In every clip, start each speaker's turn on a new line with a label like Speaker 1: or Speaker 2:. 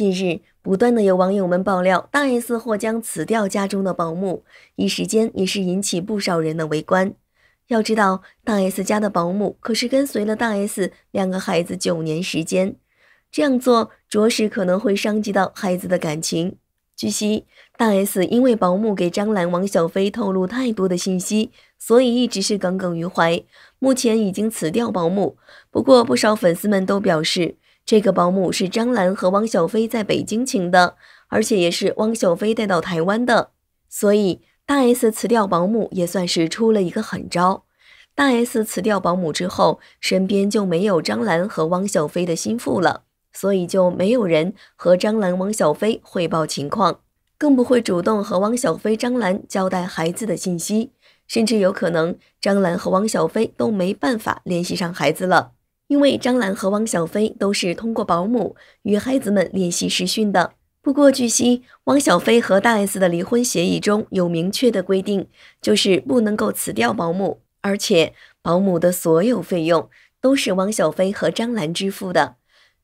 Speaker 1: 近日，不断的有网友们爆料，大 S 或将辞掉家中的保姆，一时间也是引起不少人的围观。要知道，大 S 家的保姆可是跟随了大 S 两个孩子九年时间，这样做着实可能会伤及到孩子的感情。据悉，大 S 因为保姆给张兰、王小飞透露太多的信息，所以一直是耿耿于怀，目前已经辞掉保姆。不过，不少粉丝们都表示。这个保姆是张兰和汪小菲在北京请的，而且也是汪小菲带到台湾的，所以大 S 辞掉保姆也算是出了一个狠招。大 S 辞掉保姆之后，身边就没有张兰和汪小菲的心腹了，所以就没有人和张兰、汪小菲汇报情况，更不会主动和汪小菲、张兰交代孩子的信息，甚至有可能张兰和汪小菲都没办法联系上孩子了。因为张兰和汪小菲都是通过保姆与孩子们联系、实训的。不过，据悉，汪小菲和大 S 的离婚协议中有明确的规定，就是不能够辞掉保姆，而且保姆的所有费用都是汪小菲和张兰支付的。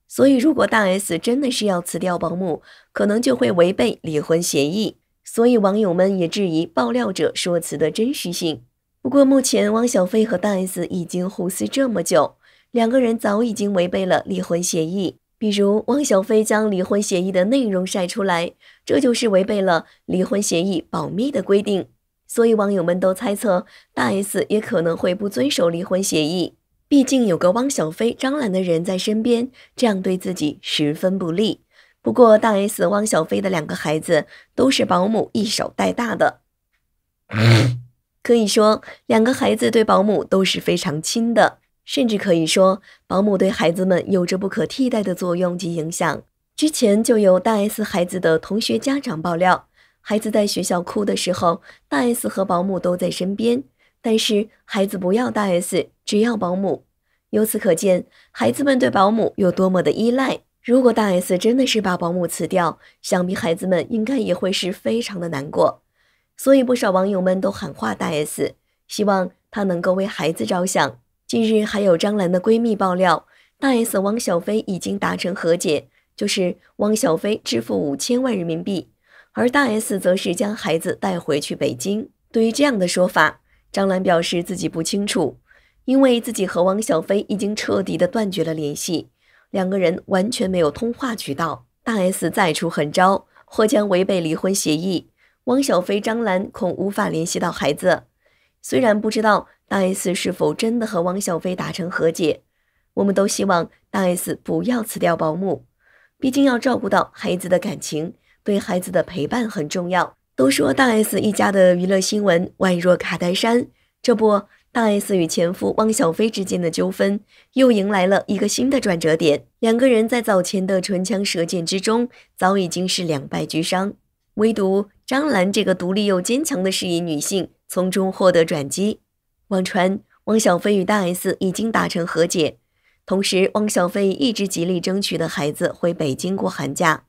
Speaker 1: 所以，如果大 S 真的是要辞掉保姆，可能就会违背离婚协议。所以，网友们也质疑爆料者说辞的真实性。不过，目前汪小菲和大 S 已经互撕这么久。两个人早已经违背了离婚协议，比如汪小菲将离婚协议的内容晒出来，这就是违背了离婚协议保密的规定。所以网友们都猜测，大 S 也可能会不遵守离婚协议，毕竟有个汪小菲张兰的人在身边，这样对自己十分不利。不过大 S 汪小菲的两个孩子都是保姆一手带大的，可以说两个孩子对保姆都是非常亲的。甚至可以说，保姆对孩子们有着不可替代的作用及影响。之前就有大 S 孩子的同学家长爆料，孩子在学校哭的时候，大 S 和保姆都在身边，但是孩子不要大 S，只要保姆。由此可见，孩子们对保姆有多么的依赖。如果大 S 真的是把保姆辞掉，想必孩子们应该也会是非常的难过。所以不少网友们都喊话大 S，希望他能够为孩子着想。近日，还有张兰的闺蜜爆料，大 S 汪小菲已经达成和解，就是汪小菲支付五千万人民币，而大 S 则是将孩子带回去北京。对于这样的说法，张兰表示自己不清楚，因为自己和汪小菲已经彻底的断绝了联系，两个人完全没有通话渠道。大 S 再出狠招，或将违背离婚协议，汪小菲张兰恐无法联系到孩子。虽然不知道大 S 是否真的和汪小菲达成和解，我们都希望大 S 不要辞掉保姆，毕竟要照顾到孩子的感情，对孩子的陪伴很重要。都说大 S 一家的娱乐新闻宛若卡戴珊，这不，大 S 与前夫汪小菲之间的纠纷又迎来了一个新的转折点。两个人在早前的唇枪舌剑之中，早已经是两败俱伤，唯独张兰这个独立又坚强的事业女性。从中获得转机。网传汪小菲与大 S 已经达成和解，同时汪小菲一直极力争取的孩子回北京过寒假、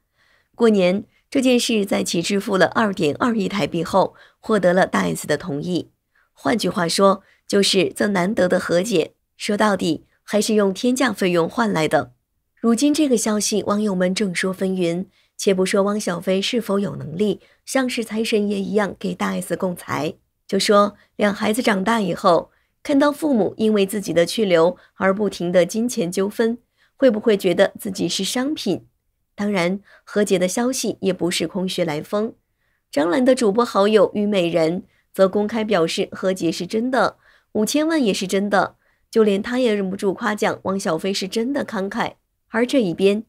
Speaker 1: 过年这件事，在其支付了二点二亿台币后获得了大 S 的同意。换句话说，就是这难得的和解，说到底还是用天价费用换来的。如今这个消息，网友们众说纷纭。且不说汪小菲是否有能力，像是财神爷一样给大 S 供财。就说两孩子长大以后，看到父母因为自己的去留而不停的金钱纠纷，会不会觉得自己是商品？当然，和解的消息也不是空穴来风。张兰的主播好友虞美人则公开表示和解是真的，五千万也是真的，就连她也忍不住夸奖汪小菲是真的慷慨。而这一边，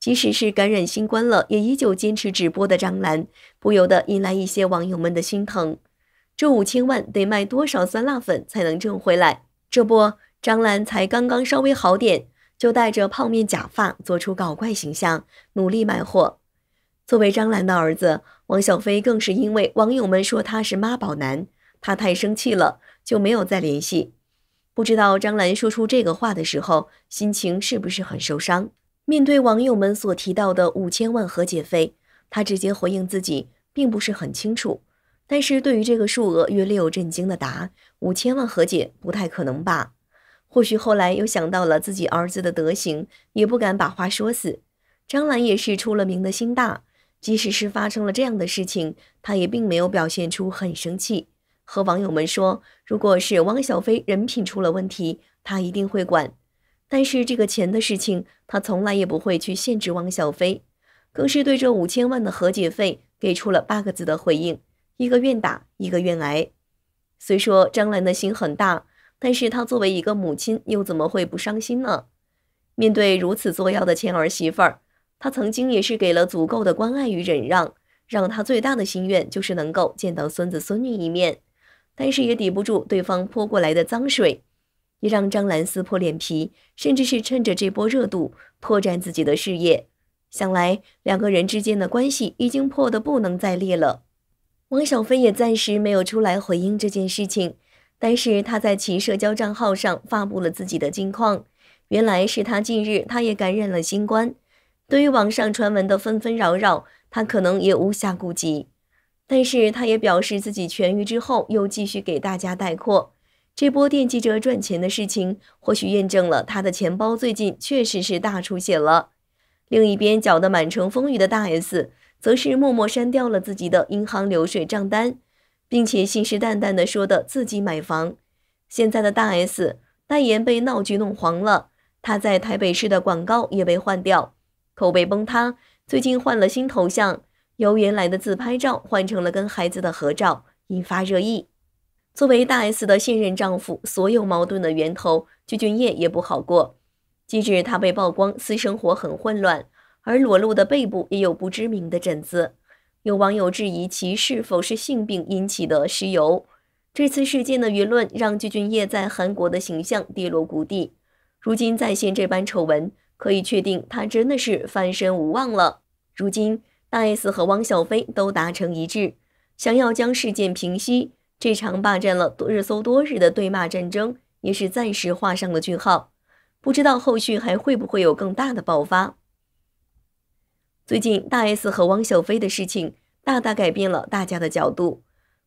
Speaker 1: 即使是感染新冠了，也依旧坚持直播的张兰，不由得引来一些网友们的心疼。这五千万得卖多少酸辣粉才能挣回来？这不，张兰才刚刚稍微好点，就带着泡面假发做出搞怪形象，努力卖货。作为张兰的儿子，王小飞更是因为网友们说他是妈宝男，他太生气了，就没有再联系。不知道张兰说出这个话的时候，心情是不是很受伤？面对网友们所提到的五千万和解费，他直接回应自己并不是很清楚。但是对于这个数额，约略有震惊的答：“五千万和解不太可能吧？”或许后来又想到了自己儿子的德行，也不敢把话说死。张兰也是出了名的心大，即使是发生了这样的事情，她也并没有表现出很生气，和网友们说：“如果是汪小菲人品出了问题，她一定会管，但是这个钱的事情，她从来也不会去限制汪小菲，更是对这五千万的和解费给出了八个字的回应。”一个愿打，一个愿挨。虽说张兰的心很大，但是她作为一个母亲，又怎么会不伤心呢？面对如此作妖的前儿媳妇儿，她曾经也是给了足够的关爱与忍让，让她最大的心愿就是能够见到孙子孙女一面。但是也抵不住对方泼过来的脏水，也让张兰撕破脸皮，甚至是趁着这波热度拓展自己的事业。想来两个人之间的关系已经破得不能再裂了。王小飞也暂时没有出来回应这件事情，但是他在其社交账号上发布了自己的近况。原来是他近日他也感染了新冠。对于网上传闻的纷纷扰扰，他可能也无暇顾及。但是他也表示自己痊愈之后又继续给大家带货。这波惦记着赚钱的事情，或许验证了他的钱包最近确实是大出血了。另一边搅得满城风雨的大 S。则是默默删掉了自己的银行流水账单，并且信誓旦旦地说的自己买房。现在的大 S 代言被闹剧弄黄了，她在台北市的广告也被换掉，口碑崩塌。最近换了新头像，由原来的自拍照换成了跟孩子的合照，引发热议。作为大 S 的现任丈夫，所有矛盾的源头，具俊晔也不好过。即使他被曝光私生活很混乱。而裸露的背部也有不知名的疹子，有网友质疑其是否是性病引起的尸油。这次事件的舆论让具俊晔在韩国的形象跌落谷底，如今再现这般丑闻，可以确定他真的是翻身无望了。如今大 S 和汪小菲都达成一致，想要将事件平息，这场霸占了多热搜多日的对骂战争也是暂时画上了句号。不知道后续还会不会有更大的爆发。最近大 S 和汪小菲的事情大大改变了大家的角度。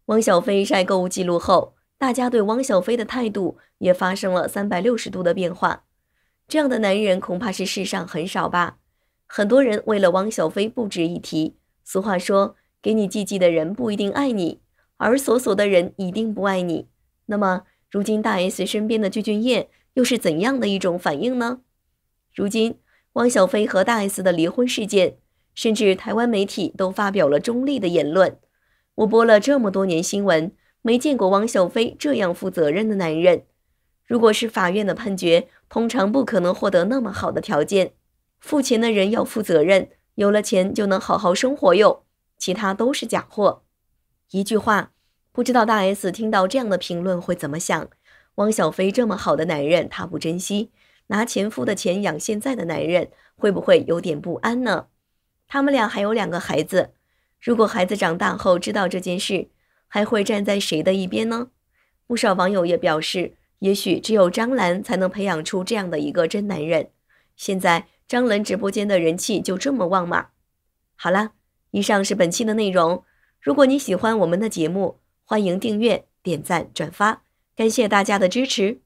Speaker 1: 汪小菲晒购物记录后，大家对汪小菲的态度也发生了三百六十度的变化。这样的男人恐怕是世上很少吧？很多人为了汪小菲不值一提。俗话说，给你寄寄的人不一定爱你，而索索的人一定不爱你。那么，如今大 S 身边的具俊晔又是怎样的一种反应呢？如今汪小菲和大 S 的离婚事件。甚至台湾媒体都发表了中立的言论。我播了这么多年新闻，没见过汪小菲这样负责任的男人。如果是法院的判决，通常不可能获得那么好的条件。付钱的人要负责任，有了钱就能好好生活哟。其他都是假货。一句话，不知道大 S 听到这样的评论会怎么想。汪小菲这么好的男人，他不珍惜，拿前夫的钱养现在的男人，会不会有点不安呢？他们俩还有两个孩子，如果孩子长大后知道这件事，还会站在谁的一边呢？不少网友也表示，也许只有张兰才能培养出这样的一个真男人。现在张兰直播间的人气就这么旺吗？好了，以上是本期的内容。如果你喜欢我们的节目，欢迎订阅、点赞、转发，感谢大家的支持。